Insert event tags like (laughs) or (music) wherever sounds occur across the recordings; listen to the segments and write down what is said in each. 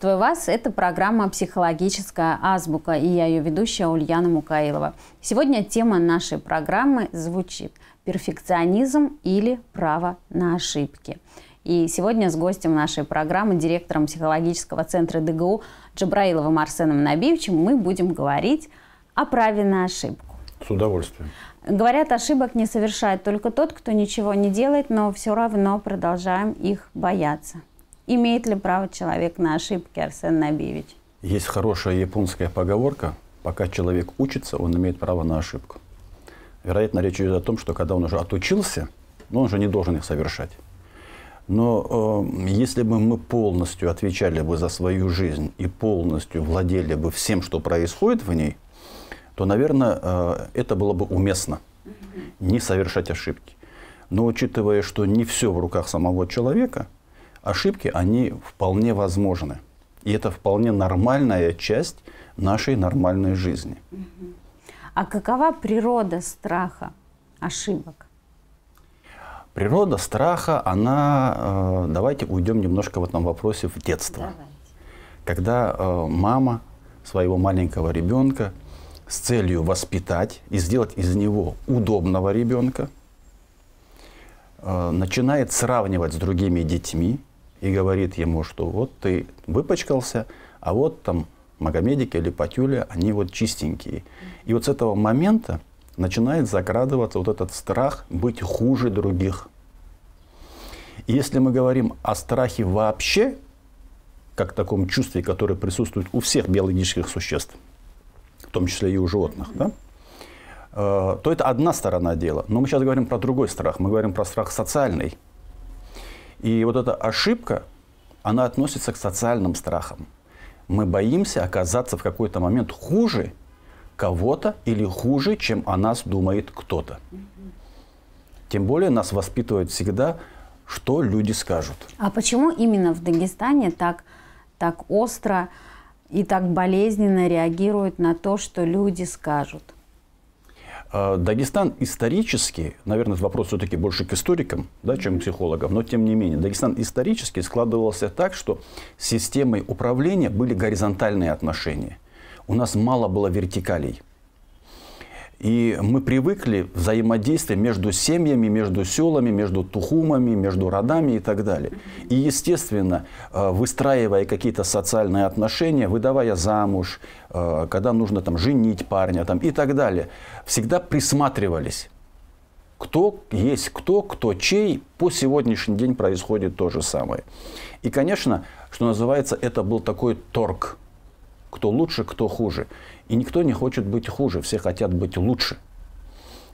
Приветствую вас! Это программа «Психологическая азбука» и я ее ведущая Ульяна Мукаилова. Сегодня тема нашей программы звучит «Перфекционизм или право на ошибки». И сегодня с гостем нашей программы, директором психологического центра ДГУ Джабраиловым Арсеном Набивичем, мы будем говорить о праве на ошибку. С удовольствием. Говорят, ошибок не совершает только тот, кто ничего не делает, но все равно продолжаем их бояться. Имеет ли право человек на ошибки, Арсен Набиевич? Есть хорошая японская поговорка. Пока человек учится, он имеет право на ошибку. Вероятно, речь идет о том, что когда он уже отучился, но ну, он же не должен их совершать. Но э, если бы мы полностью отвечали бы за свою жизнь и полностью владели бы всем, что происходит в ней, то, наверное, э, это было бы уместно не совершать ошибки. Но учитывая, что не все в руках самого человека – ошибки, они вполне возможны. И это вполне нормальная часть нашей нормальной жизни. А какова природа страха, ошибок? Природа страха, она, э, давайте уйдем немножко в этом вопросе в детство. Давайте. Когда э, мама своего маленького ребенка с целью воспитать и сделать из него удобного ребенка, э, начинает сравнивать с другими детьми, и говорит ему, что вот ты выпачкался, а вот там Магомедики или Патюля, они вот чистенькие. И вот с этого момента начинает закрадываться вот этот страх быть хуже других. И если мы говорим о страхе вообще, как таком чувстве, которое присутствует у всех биологических существ, в том числе и у животных, да, э, то это одна сторона дела. Но мы сейчас говорим про другой страх. Мы говорим про страх социальный. И вот эта ошибка, она относится к социальным страхам. Мы боимся оказаться в какой-то момент хуже кого-то или хуже, чем о нас думает кто-то. Тем более нас воспитывают всегда, что люди скажут. А почему именно в Дагестане так, так остро и так болезненно реагируют на то, что люди скажут? А, Дагестан исторически, наверное, этот вопрос все-таки больше к историкам, да, чем к психологам, но тем не менее, Дагестан исторически складывался так, что системой управления были горизонтальные отношения. У нас мало было вертикалей. И мы привыкли взаимодействие между семьями, между селами, между тухумами, между родами и так далее. И, естественно, э, выстраивая какие-то социальные отношения, выдавая замуж, э, когда нужно там женить парня там, и так далее, всегда присматривались. Кто есть кто, кто чей, по сегодняшний день происходит то же самое. И, конечно, что называется, это был такой торг. Кто лучше, кто хуже. И никто не хочет быть хуже, все хотят быть лучше.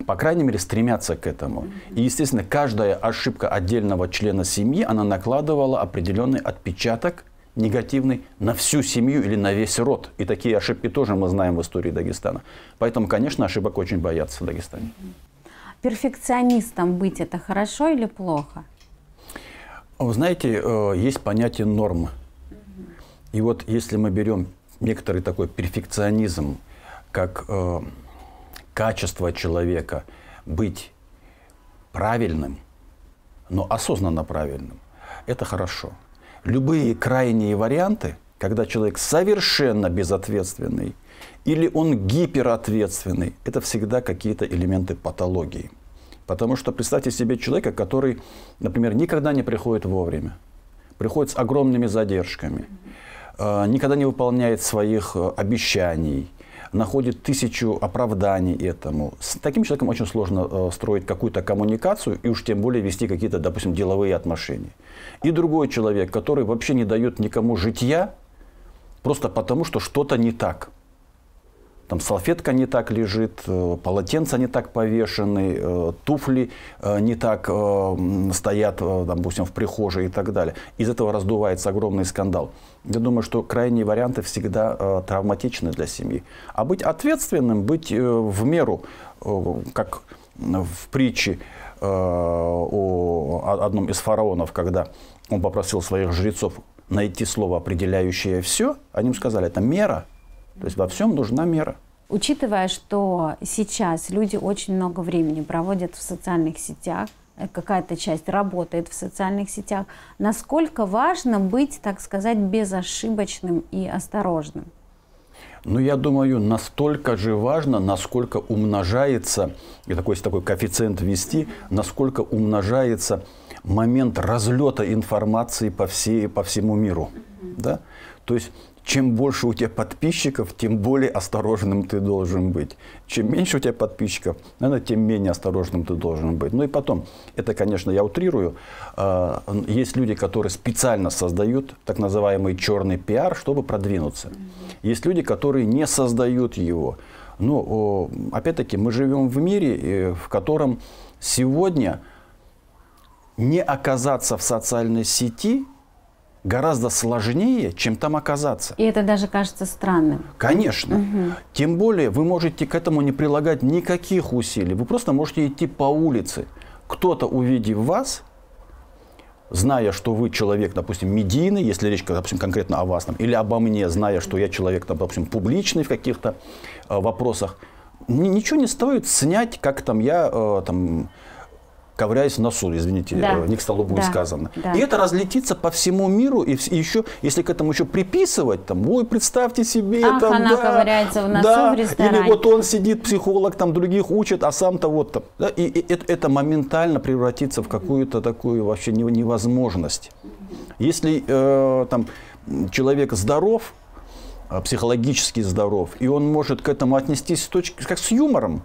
По крайней мере, стремятся к этому. И, естественно, каждая ошибка отдельного члена семьи, она накладывала определенный отпечаток негативный на всю семью или на весь род. И такие ошибки тоже мы знаем в истории Дагестана. Поэтому, конечно, ошибок очень боятся в Дагестане. Перфекционистом быть – это хорошо или плохо? Вы знаете, э, есть понятие нормы. И вот если мы берем некоторый такой перфекционизм, как э, качество человека быть правильным, но осознанно правильным, это хорошо. Любые крайние варианты, когда человек совершенно безответственный или он гиперответственный, это всегда какие-то элементы патологии. Потому что представьте себе человека, который, например, никогда не приходит вовремя, приходит с огромными задержками, Э, никогда не выполняет своих э, обещаний, находит тысячу оправданий этому. С таким человеком очень сложно э, строить какую-то коммуникацию и уж тем более вести какие-то, допустим, деловые отношения. И другой человек, который вообще не дает никому житья, просто потому что что-то не так – там салфетка не так лежит, э, полотенца не так повешены, э, туфли э, не так стоят, допустим, в прихожей и так далее. Из этого раздувается огромный скандал. Я думаю, что крайние варианты всегда травматичны для семьи. А быть ответственным, быть в меру, как в притче о одном из фараонов, когда он попросил своих жрецов найти слово, определяющее все, они ему сказали, это мера – то есть во всем нужна мера. Учитывая, что сейчас люди очень много времени проводят в социальных сетях, э, какая-то часть работает в социальных сетях, насколько важно быть, так сказать, безошибочным и осторожным? Ну, я думаю, настолько же важно, насколько умножается, и такой, такой коэффициент ввести, насколько умножается момент разлета информации по, всей, по всему миру. Да? То есть чем больше у тебя подписчиков, тем более осторожным ты должен быть. Чем меньше у тебя подписчиков, наверное, тем менее осторожным ты должен быть. Ну и потом, это, конечно, я утрирую, а, есть люди, которые специально создают так называемый черный пиар, чтобы продвинуться. Есть люди, которые не создают его. Но, ну, опять-таки, мы живем в мире, э, в котором сегодня не оказаться в социальной сети – гораздо сложнее, чем там оказаться. И это даже кажется странным. Конечно. Угу. Тем более вы можете к этому не прилагать никаких усилий. Вы просто можете идти по улице. Кто-то, увидев вас, зная, что вы человек, допустим, медийный, если речь, допустим, конкретно о вас, там, или обо мне, зная, что я человек, там, допустим, публичный в каких-то э, вопросах, ничего не стоит снять, как там я э, там, ковыряясь в носу, извините, да. Э, не к столу будет да. сказано. Да. И это разлетится по всему миру, и, еще, если к этому еще приписывать, там, ой, представьте себе, Ах, там, она да, ковыряется в носу да, в или вот он сидит, психолог, там, других учит, а сам-то вот там, да, и, и это, это моментально превратится в какую-то такую вообще невозможность. Если э, там человек здоров, э, психологически здоров, и он может к этому отнестись с точки, как с юмором,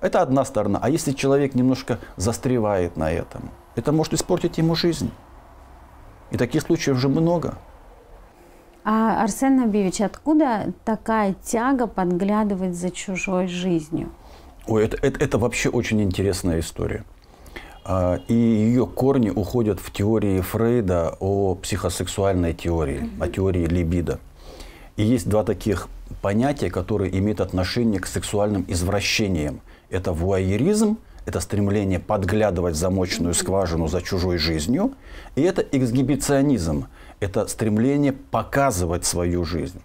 это одна сторона. А если человек немножко застревает на этом, это может испортить ему жизнь. И таких случаев же много. А, Арсен Набиевич, откуда такая тяга подглядывать за чужой жизнью? Ой, это, это, это вообще очень интересная история. А, и ее корни уходят в теории Фрейда о психосексуальной теории, о теории либидо. И есть два таких понятия, которые имеют отношение к сексуальным извращениям. Это вуайеризм, это стремление подглядывать в замочную скважину за чужой жизнью, и это эксгибиционизм, это стремление показывать свою жизнь.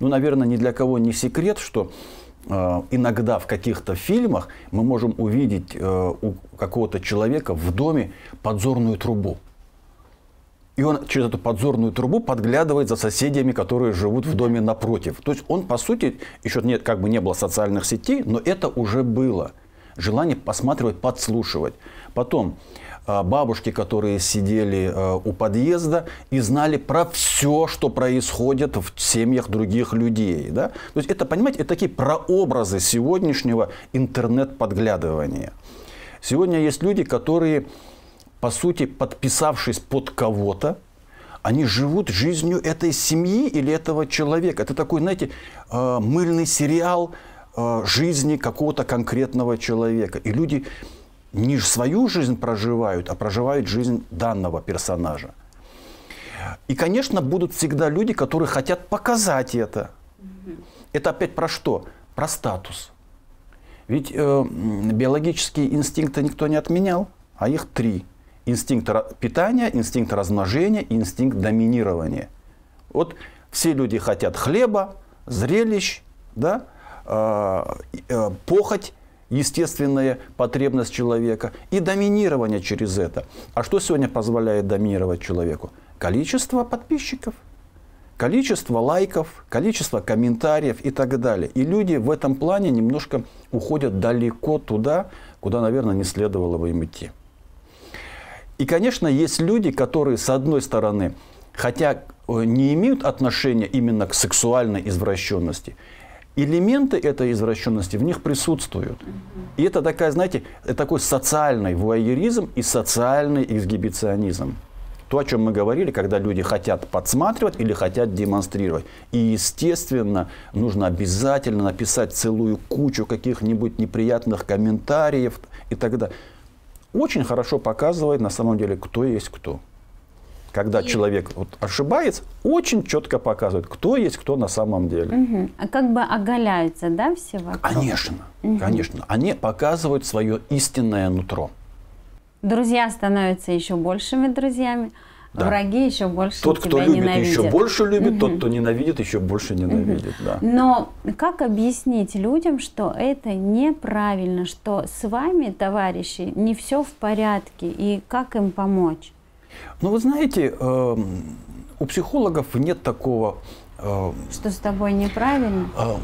Ну, наверное, ни для кого не секрет, что э, иногда в каких-то фильмах мы можем увидеть э, у какого-то человека в доме подзорную трубу и он через эту подзорную трубу подглядывает за соседями, которые живут в доме напротив. То есть он, по сути, еще нет, как бы не было социальных сетей, но это уже было. Желание посматривать, подслушивать. Потом а, бабушки, которые сидели а, у подъезда и знали про все, что происходит в семьях других людей. Да? То есть это, понимаете, это такие прообразы сегодняшнего интернет-подглядывания. Сегодня есть люди, которые по сути, подписавшись под кого-то, они живут жизнью этой семьи или этого человека. Это такой, знаете, э, мыльный сериал э, жизни какого-то конкретного человека. И люди не свою жизнь проживают, а проживают жизнь данного персонажа. И, конечно, будут всегда люди, которые хотят показать это. Это опять про что? Про статус. Ведь э, биологические инстинкты никто не отменял, а их три – инстинкт питания, инстинкт размножения, инстинкт доминирования. Вот все люди хотят хлеба, зрелищ, да, а, э, похоть, естественная потребность человека и доминирование через это. А что сегодня позволяет доминировать человеку? Количество подписчиков, количество лайков, количество комментариев и так далее. И люди в этом плане немножко уходят далеко туда, куда, наверное, не следовало бы им идти. И, конечно, есть люди, которые, с одной стороны, хотя э, не имеют отношения именно к сексуальной извращенности, элементы этой извращенности в них присутствуют. И это такая, знаете, э, такой социальный вуайеризм и социальный эксгибиционизм. То, о чем мы говорили, когда люди хотят подсматривать или хотят демонстрировать. И, естественно, нужно обязательно написать целую кучу каких-нибудь неприятных комментариев и так далее очень хорошо показывает на самом деле, кто есть кто. Когда и... человек вот ошибается, очень четко показывает, кто есть кто на самом деле. Угу. А как бы оголяются, да, все вокруг? Конечно, угу. конечно. Они показывают свое истинное нутро. Друзья становятся еще большими друзьями, да. враги еще больше Тот, тебя кто любит, ненавидят. еще больше любит, угу. тот, кто ненавидит, еще больше ненавидит. Угу. Да. Но как объяснить людям, что это неправильно, что с вами, товарищи, не все в порядке, и как им помочь? Ну, вы знаете, э, у психологов нет такого... Э, что с тобой неправильно? Э,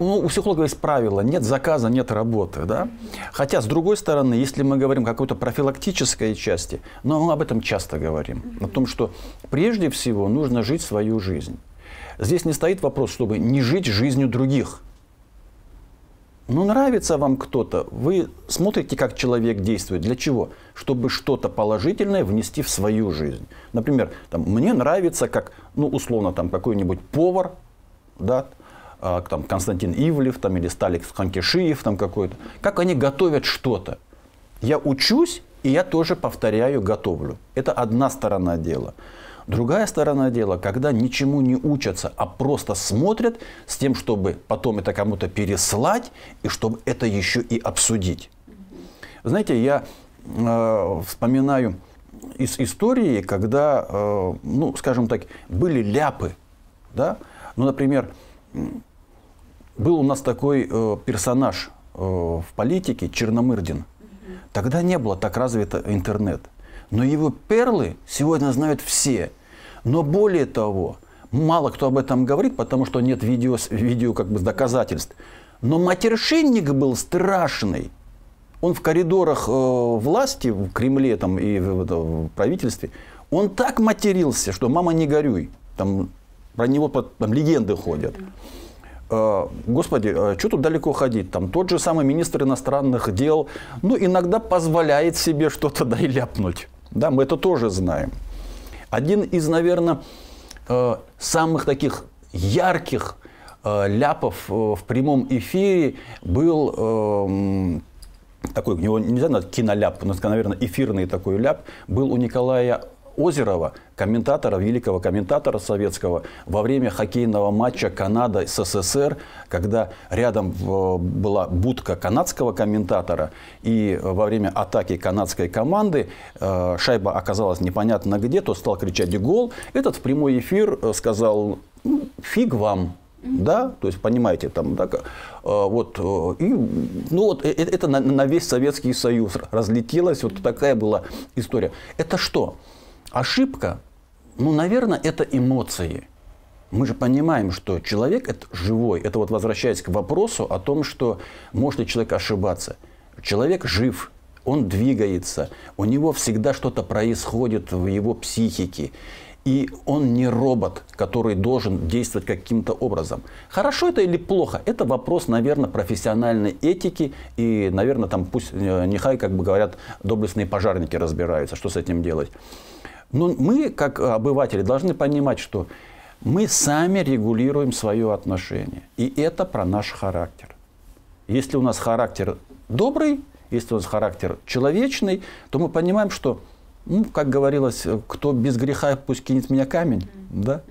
ну, у психолога есть правило, нет заказа, нет работы. Да? Хотя, с другой стороны, если мы говорим о какой-то профилактической части, но мы об этом часто говорим, о том, что прежде всего нужно жить свою жизнь. Здесь не стоит вопрос, чтобы не жить жизнью других. Ну, нравится вам кто-то, вы смотрите, как человек действует. Для чего? Чтобы что-то положительное внести в свою жизнь. Например, там, мне нравится, как, ну, условно, там, какой-нибудь повар, да, а, там, Константин Ивлев там, или Сталик Ханкишиев там какой-то. Как они готовят что-то. Я учусь, и я тоже повторяю, готовлю. Это одна сторона дела. Другая сторона дела, когда ничему не учатся, а просто смотрят с тем, чтобы потом это кому-то переслать, и чтобы это еще и обсудить. Знаете, я э, вспоминаю из истории, когда, э, ну, скажем так, были ляпы, да, ну, например, был у нас такой э, персонаж э, в политике, Черномырдин. Тогда не было так развито интернет. Но его перлы сегодня знают все. Но более того, мало кто об этом говорит, потому что нет видео, видео как бы доказательств. Но матершинник был страшный. Он в коридорах э, власти, в Кремле там, и в, в, в правительстве, он так матерился, что мама не горюй. Там, про него там, легенды ходят. Э, господи, э, что тут далеко ходить? Там тот же самый министр иностранных дел, ну, иногда позволяет себе что-то да и ляпнуть. Да, мы это тоже знаем. Один из, наверное, э, самых таких ярких ляпов в прямом эфире был такой, у него нельзя назвать киноляп, у нас, наверное, эфирный такой ляп, был у Николая Озерова, комментатора, великого комментатора советского, во время хоккейного матча Канада с СССР, когда рядом э, была будка канадского комментатора, и э, во время атаки канадской команды э, шайба оказалась непонятно где, то стал кричать «гол». Этот в прямой эфир сказал «Ну, «фиг вам, да, то есть понимаете, там, да, вот, и, ну вот, это на, на весь Советский Союз разлетелось, вот такая была история. Это что? Ошибка, ну, наверное, это эмоции. Мы же понимаем, что человек – это живой. Это вот возвращаясь к вопросу о том, что может ли человек ошибаться. Человек жив, он двигается, у него всегда что-то происходит в его психике. И он не робот, который должен действовать каким-то образом. Хорошо это или плохо? Это вопрос, наверное, профессиональной этики. И, наверное, там пусть, нехай, э, как бы говорят, доблестные пожарники разбираются, что с этим делать. Но мы, как обыватели, должны понимать, что мы сами регулируем свое отношение. И это про наш характер. Если у нас характер добрый, если у нас характер человечный, то мы понимаем, что, ну, как говорилось, кто без греха, пусть кинет меня камень. Да?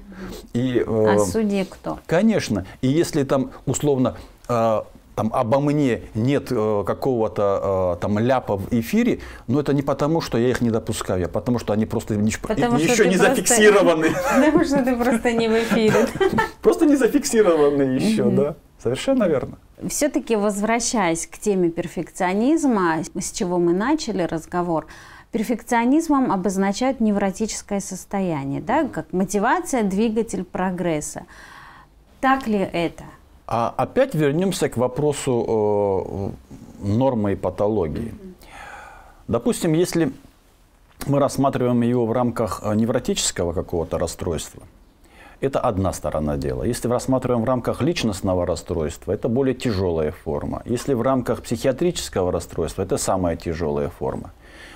И, э, а судьи кто? Конечно. И если там условно а, там обо мне нет э, какого-то э, там ляпа в эфире, но это не потому, что я их не допускаю, а потому что они просто нич- потому и, что еще не просто, зафиксированы. (laughs) Потому что ты просто не в эфире. (laughs) Просто не зафиксированы еще, да. Совершенно верно. Все-таки возвращаясь к теме перфекционизма, с чего мы начали разговор, перфекционизмом обозначают невротическое состояние, да, как мотивация, двигатель прогресса. Так ли это? А опять вернемся к вопросу э, нормы и патологии. Допустим, если мы рассматриваем его в рамках э, невротического какого-то расстройства, это одна сторона дела. Если рассматриваем в рамках личностного расстройства, это более тяжелая форма. Если в рамках психиатрического расстройства, это самая тяжелая форма.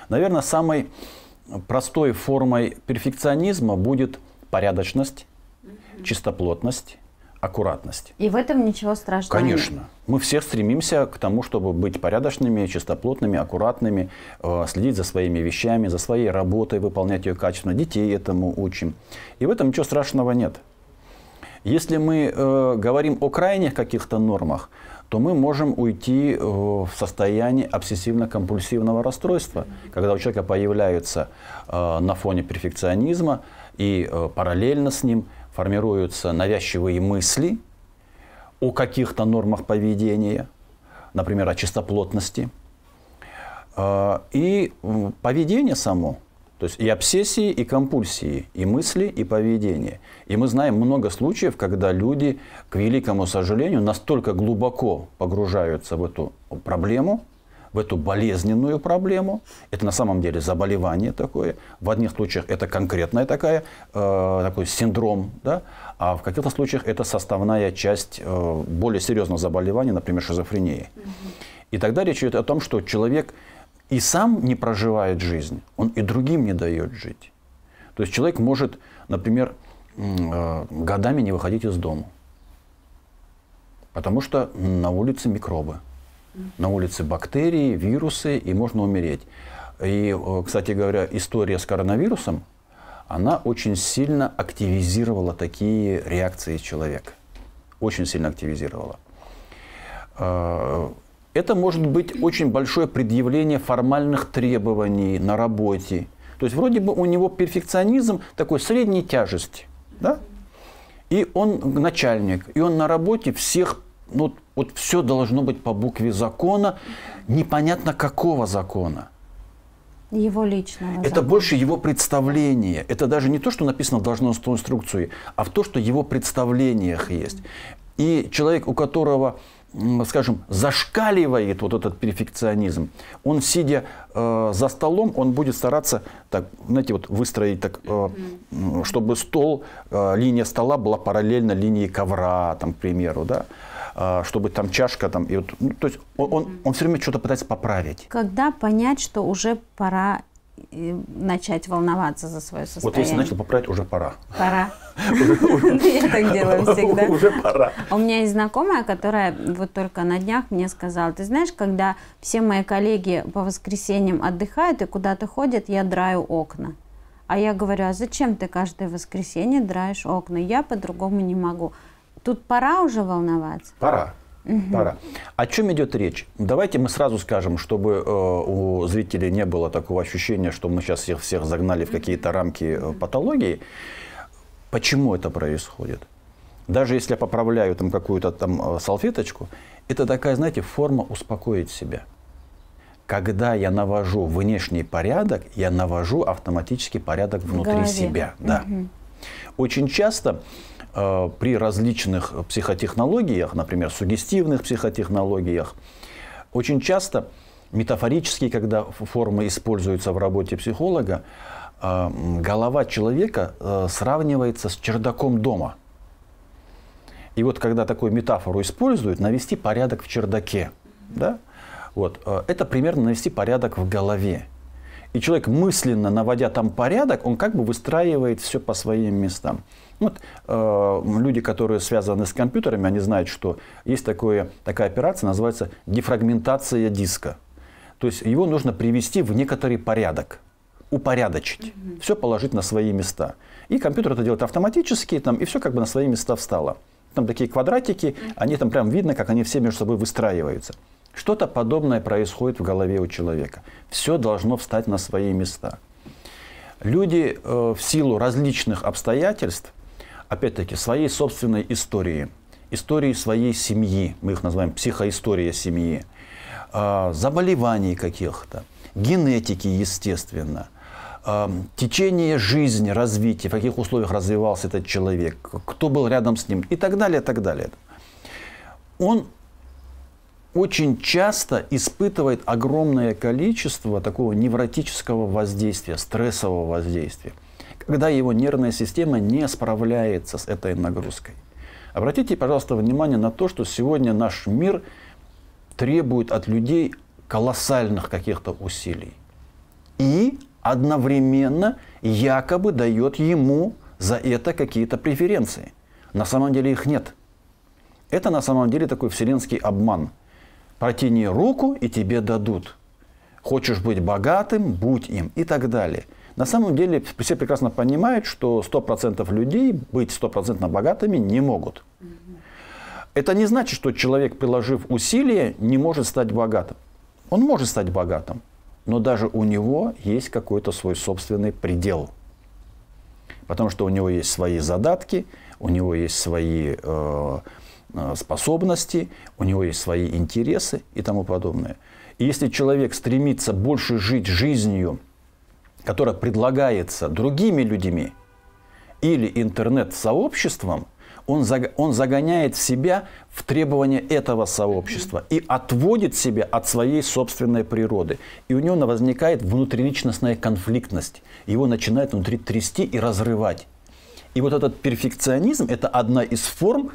Наверное, самой простой формой перфекционизма будет порядочность, чистоплотность, аккуратность. И в этом ничего страшного. Конечно. Мы все стремимся к тому, чтобы быть порядочными, чистоплотными, аккуратными, э, следить за своими вещами, за своей работой, выполнять ее качественно. Детей этому учим. И в этом ничего страшного нет. Если мы э, говорим о крайних каких-то нормах, то мы можем уйти э, в состояние обсессивно-компульсивного расстройства, когда у человека появляются на фоне перфекционизма и параллельно с ним – формируются навязчивые мысли о каких-то нормах поведения, например, о чистоплотности. А, и поведение само, то есть и обсессии, и компульсии, и мысли, и поведение. И мы знаем много случаев, когда люди, к великому сожалению, настолько глубоко погружаются в эту проблему, в эту болезненную проблему. Это на самом деле заболевание такое. В одних случаях это конкретная такая, э, такой синдром, да? а в каких-то случаях это составная часть э, более серьезного заболевания, например, шизофрении. И тогда речь идет о том, что человек и сам не проживает жизнь, он и другим не дает жить. То есть человек может, например, э, годами не выходить из дома, потому что на улице микробы. На улице бактерии, вирусы, и можно умереть. И, э, кстати говоря, история с коронавирусом, она очень сильно активизировала такие реакции человека. Очень сильно активизировала. Э, это может быть очень большое предъявление формальных требований на работе. То есть вроде бы у него перфекционизм такой средней тяжести. Да? И он начальник, и он на работе всех ну, вот все должно быть по букве закона, непонятно какого закона. Его личного. Это закона. больше его представление. Это даже не то, что написано в должностной инструкции, а в то, что в его представлениях есть. И человек, у которого, скажем, зашкаливает вот этот перфекционизм, он, сидя э, за столом, он будет стараться, так, знаете, вот выстроить так, э, чтобы стол, э, линия стола была параллельна линии ковра, там, к примеру, да. А, чтобы там чашка там, и вот, ну, то есть он, он, он все время что-то пытается поправить. Когда понять, что уже пора э, начать волноваться за свое состояние. Вот если начал поправить, уже пора. Пора. (laughs) (laughs) Я так делаю (laughs) всегда. Уже пора. У меня есть знакомая, которая вот только на днях мне сказала, ты знаешь, когда все мои коллеги по воскресеньям отдыхают и куда-то ходят, я драю окна. А я говорю, а зачем ты каждое воскресенье драешь окна? Я по-другому не могу. Тут пора уже волноваться? Пора. Угу. Пора. О чем идет речь? Давайте мы сразу скажем, чтобы э, у зрителей не было такого ощущения, что мы сейчас всех, всех загнали в какие-то рамки э, патологии. Почему это происходит? Даже если я поправляю там какую-то там э, салфеточку, это такая, знаете, форма успокоить себя. Когда я навожу внешний порядок, я навожу автоматически порядок внутри себя. Да. Угу. Очень часто э, при различных психотехнологиях, например, сугестивных психотехнологиях, очень часто метафорические, когда формы используются в работе психолога, э, голова человека э, сравнивается с чердаком дома. И вот когда такую метафору используют, навести порядок в чердаке, да? вот, это примерно навести порядок в голове. И человек, мысленно наводя там порядок, он как бы выстраивает все по своим местам. Вот, э, люди, которые связаны с компьютерами, они знают, что есть такое, такая операция, называется дефрагментация диска. То есть его нужно привести в некоторый порядок, упорядочить, mm-hmm. все положить на свои места. И компьютер это делает автоматически, там, и все как бы на свои места встало. Там такие квадратики, mm-hmm. они там прям видно, как они все между собой выстраиваются. Что-то подобное происходит в голове у человека. Все должно встать на свои места. Люди э, в силу различных обстоятельств, опять-таки, своей собственной истории, истории своей семьи, мы их называем психоистория семьи, э, заболеваний каких-то, генетики, естественно, э, течение жизни, развития, в каких условиях развивался этот человек, кто был рядом с ним и так далее, и так далее. Он очень часто испытывает огромное количество такого невротического воздействия, стрессового воздействия, когда его нервная система не справляется с этой нагрузкой. Обратите, пожалуйста, внимание на то, что сегодня наш мир требует от людей колоссальных каких-то усилий. И одновременно якобы дает ему за это какие-то преференции. На самом деле их нет. Это на самом деле такой вселенский обман – Протяни руку, и тебе дадут. Хочешь быть богатым, будь им и так далее. На самом деле все прекрасно понимают, что 100% людей быть стопроцентно богатыми не могут. Это не значит, что человек, приложив усилия, не может стать богатым. Он может стать богатым, но даже у него есть какой-то свой собственный предел. Потому что у него есть свои задатки, у него есть свои э, Э, способности, у него есть свои интересы и тому подобное. И если человек стремится больше жить жизнью, которая предлагается другими людьми или интернет-сообществом, он, он загоняет себя в требования этого сообщества и отводит себя от своей собственной природы. И у него возникает внутриличностная конфликтность. Его начинает внутри трясти и разрывать. И вот этот перфекционизм – это одна из форм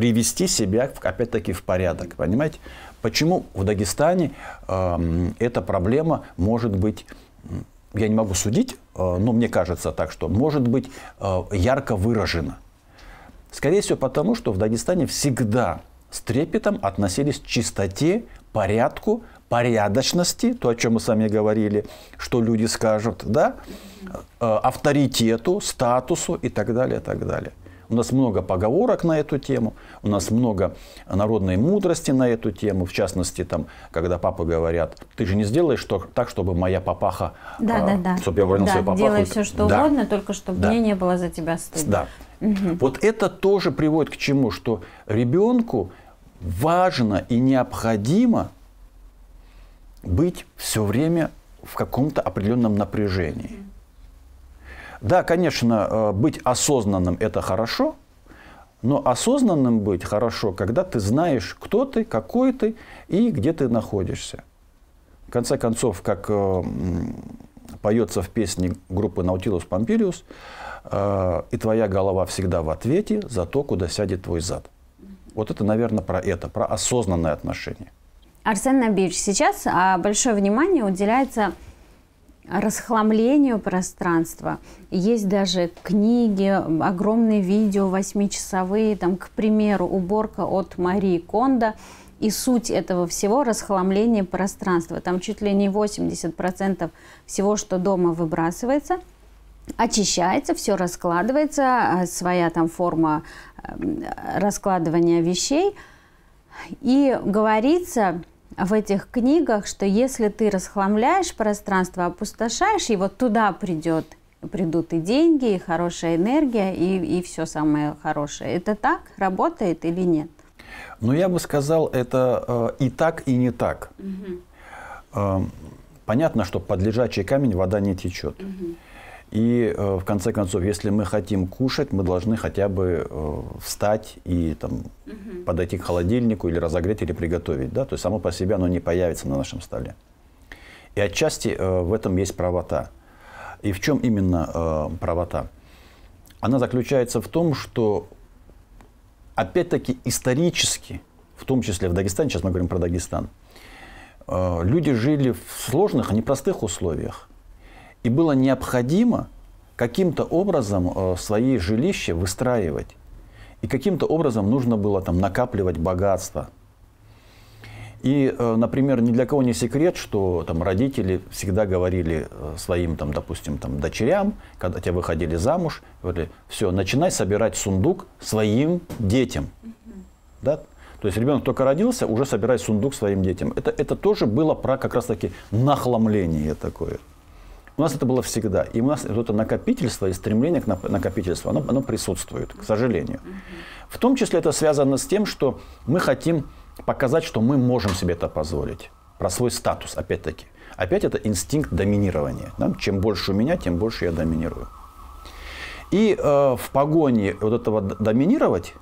привести себя, опять-таки, в порядок. Понимаете? Почему в Дагестане э, эта проблема может быть, я не могу судить, э, но мне кажется так, что может быть э, ярко выражена. Скорее всего, потому что в Дагестане всегда с трепетом относились к чистоте, порядку, порядочности, то, о чем мы с вами говорили, что люди скажут, да, э, авторитету, статусу и так далее, и так далее. У нас много поговорок на эту тему, у нас много народной мудрости на эту тему. В частности, там, когда папы говорят, ты же не сделаешь что, так, чтобы моя папаха, да, э, да, да. чтобы я уронил да, свою папаху. Делай все, что да. угодно, только чтобы да. мне не было за тебя стыдно. Да. Угу. Вот это тоже приводит к чему, что ребенку важно и необходимо быть все время в каком-то определенном напряжении. Да, конечно, э, быть осознанным – это хорошо, но осознанным быть хорошо, когда ты знаешь, кто ты, какой ты и где ты находишься. В конце концов, как э, поется в песне группы «Наутилус Помпилиус», э, «И твоя голова всегда в ответе за то, куда сядет твой зад». Вот это, наверное, про это, про осознанное отношение. Арсен Набиевич, сейчас а, большое внимание уделяется расхламлению пространства. Есть даже книги, огромные видео восьмичасовые, там, к примеру, уборка от Марии Кондо. И суть этого всего – расхламление пространства. Там чуть ли не 80% всего, что дома выбрасывается, очищается, все раскладывается, а, своя там форма эм, раскладывания вещей. И говорится, в этих книгах, что если ты расхламляешь пространство, опустошаешь его, туда придет, придут и деньги, и хорошая энергия, и, и все самое хорошее. Это так работает или нет? Ну, я бы сказал, это э, и так, и не так. Угу. Э, понятно, что под лежачий камень вода не течет. Угу. И э, в конце концов, если мы хотим кушать, мы должны хотя бы э, встать и там, угу. подойти к холодильнику или разогреть, или приготовить. Да? То есть само по себе оно не появится на нашем столе. И отчасти э, в этом есть правота. И в чем именно правота? Она заключается в том, что опять-таки исторически, в том числе в Дагестане, сейчас мы говорим про Дагестан, люди жили в сложных, а не простых условиях. И было необходимо каким-то образом э, свои жилища выстраивать. И каким-то образом нужно было там накапливать богатство. И, э, например, ни для кого не секрет, что там родители всегда говорили э, своим, там, допустим, там, дочерям, когда тебя выходили замуж, говорили, все, начинай собирать сундук своим детям. Да? То есть ребенок только родился, уже собирай сундук своим детям. Это, это тоже было про как раз-таки нахламление такое. У нас это было всегда. И у нас вот это накопительство и стремление к накопительству, оно, оно присутствует, к сожалению. В том числе это связано с тем, что мы хотим показать, что мы можем себе это позволить. Про свой статус, опять-таки. Опять это инстинкт доминирования. Да? Чем больше у меня, тем больше я доминирую. И э, в погоне вот этого доминировать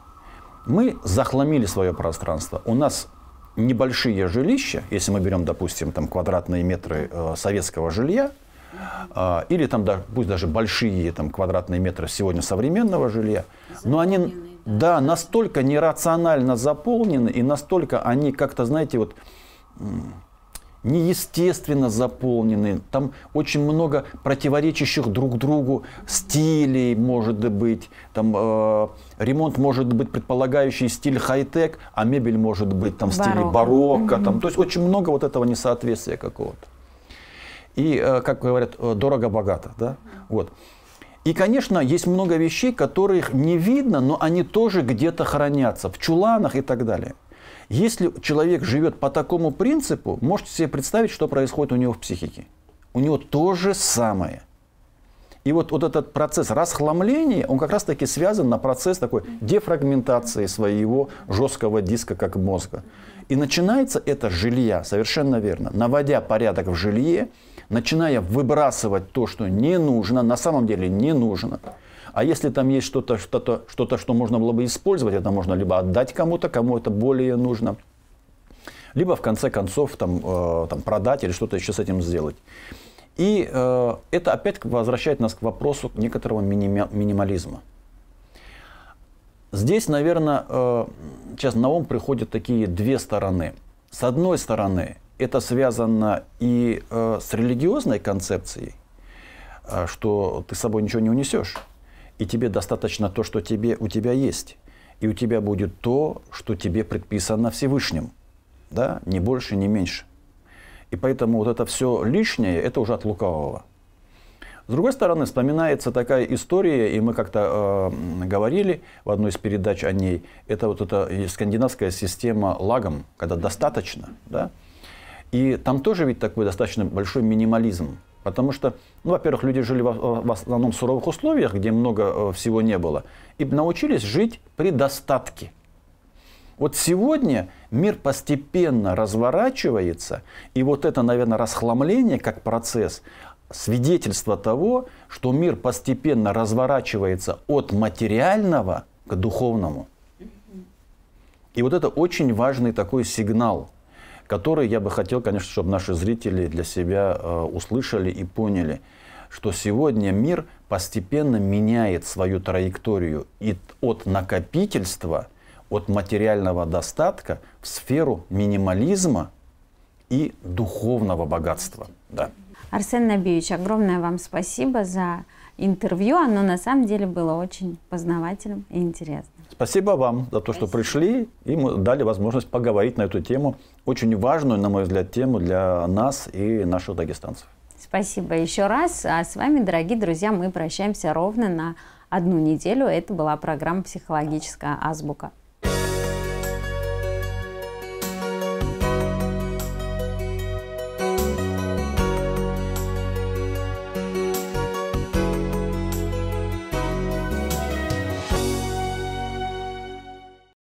мы захламили свое пространство. У нас небольшие жилища, если мы берем, допустим, там квадратные метры э, советского жилья – а, или там, да, пусть даже большие там, квадратные метры сегодня современного жилья, но они да, настолько нерационально заполнены, и настолько они как-то, знаете, вот неестественно заполнены. Там очень много противоречащих друг другу стилей, может быть. Там э, ремонт может быть предполагающий стиль хай-тек, а мебель может быть там в стиле барокко. барокко там. То есть очень много вот этого несоответствия какого-то и, э, как говорят, э, дорого-богато. Да? Вот. И, конечно, есть много вещей, которых не видно, но они тоже где-то хранятся, в чуланах и так далее. Если человек живет по такому принципу, можете себе представить, что происходит у него в психике. У него то же самое. И вот, вот этот процесс расхламления, он как раз-таки связан на процесс такой дефрагментации своего жесткого диска как мозга. И начинается это жилье совершенно верно, наводя порядок в жилье, начиная выбрасывать то, что не нужно, на самом деле не нужно. А если там есть что-то, что-то, что-то, что можно было бы использовать, это можно либо отдать кому-то, кому это более нужно, либо в конце концов там, э, там продать или что-то еще с этим сделать. И э, это опять возвращает нас к вопросу некоторого минимализма. Здесь, наверное, э, сейчас на ум приходят такие две стороны. С одной стороны, это связано и э, с религиозной концепцией, э, что ты с собой ничего не унесешь, и тебе достаточно то, что тебе, у тебя есть, и у тебя будет то, что тебе предписано Всевышним, да, не больше, не меньше. И поэтому вот это все лишнее, это уже от лукавого. С другой стороны, вспоминается такая история, и мы как-то э, говорили в одной из передач о ней, это вот эта э, скандинавская система лагом, когда достаточно, да? И там тоже ведь такой достаточно большой минимализм, потому что, ну, во-первых, люди жили в, в основном в суровых условиях, где много э, всего не было, и научились жить при достатке. Вот сегодня мир постепенно разворачивается, и вот это, наверное, расхламление как процесс, свидетельство того, что мир постепенно разворачивается от материального к духовному. И вот это очень важный такой сигнал, который я бы хотел, конечно, чтобы наши зрители для себя э, услышали и поняли, что сегодня мир постепенно меняет свою траекторию и от накопительства – от материального достатка в сферу минимализма и духовного богатства. Да. Арсен Набиевич, огромное вам спасибо за интервью. Оно на самом деле было очень познавательным и интересным. Спасибо вам за то, спасибо. что пришли и дали возможность поговорить на эту тему. Очень важную, на мой взгляд, тему для нас и наших дагестанцев. Спасибо еще раз. А с вами, дорогие друзья, мы прощаемся ровно на одну неделю. Это была программа «Психологическая азбука».